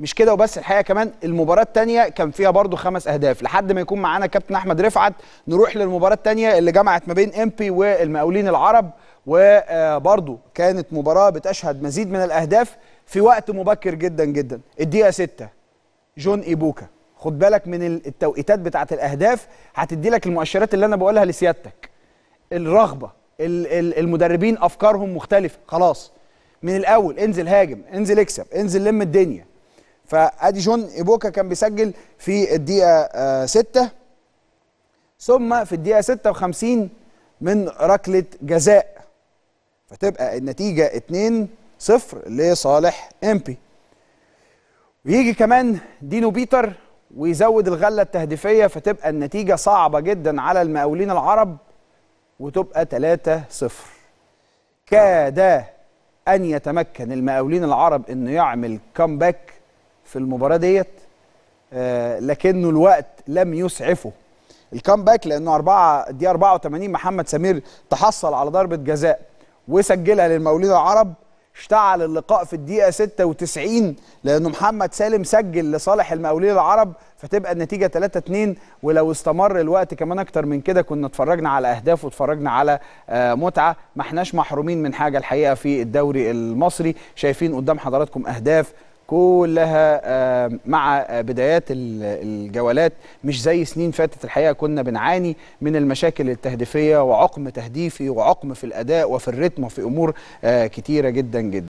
مش كده وبس الحقيقه كمان المباراه الثانيه كان فيها برضو خمس اهداف لحد ما يكون معانا كابتن احمد رفعت نروح للمباراه الثانيه اللي جمعت ما بين امبي والمقاولين العرب وبرضو كانت مباراه بتشهد مزيد من الاهداف في وقت مبكر جدا جدا الدقيقه 6 جون ايبوكا خد بالك من التوقيتات بتاعه الاهداف هتدي لك المؤشرات اللي انا بقولها لسيادتك الرغبه المدربين افكارهم مختلفه خلاص من الاول انزل هاجم انزل اكسب انزل لم الدنيا فادي جون ايبوكا كان بيسجل في الدقيقه 6 آه، ثم في الدقيقه 56 من ركله جزاء فتبقى النتيجه 2 0 لصالح امبي ويجي كمان دينو بيتر ويزود الغله التهديفيه فتبقى النتيجه صعبه جدا على المقاولين العرب وتبقى 3 0 كاد ان يتمكن المقاولين العرب انه يعمل كومباك في المباراه ديت آه، لكنه الوقت لم يسعفه الكامباك لانه اربعه دي 84 محمد سمير تحصل على ضربه جزاء وسجلها للمولود العرب اشتعل اللقاء في الدقيقه 96 لانه محمد سالم سجل لصالح المقاولين العرب فتبقى النتيجه 3 2 ولو استمر الوقت كمان اكتر من كده كنا اتفرجنا على اهداف واتفرجنا على آه، متعه ما احناش محرومين من حاجه الحقيقه في الدوري المصري شايفين قدام حضراتكم اهداف كلها آه، مع بدايات الجولات مش زي سنين فاتت الحقيقه كنا بنعاني من المشاكل التهديفيه وعقم تهديفي وعقم في الاداء وفي الريتم وفي امور آه، كتيره جدا جدا